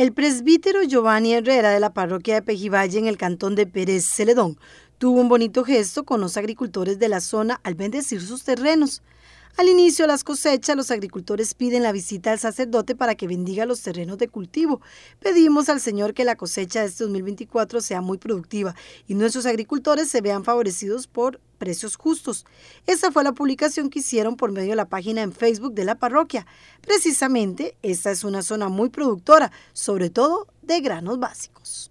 El presbítero Giovanni Herrera de la parroquia de Pejivalle en el cantón de Pérez Celedón tuvo un bonito gesto con los agricultores de la zona al bendecir sus terrenos. Al inicio de las cosechas, los agricultores piden la visita al sacerdote para que bendiga los terrenos de cultivo. Pedimos al Señor que la cosecha de este 2024 sea muy productiva y nuestros agricultores se vean favorecidos por precios justos. Esa fue la publicación que hicieron por medio de la página en Facebook de la parroquia. Precisamente, esta es una zona muy productora, sobre todo de granos básicos.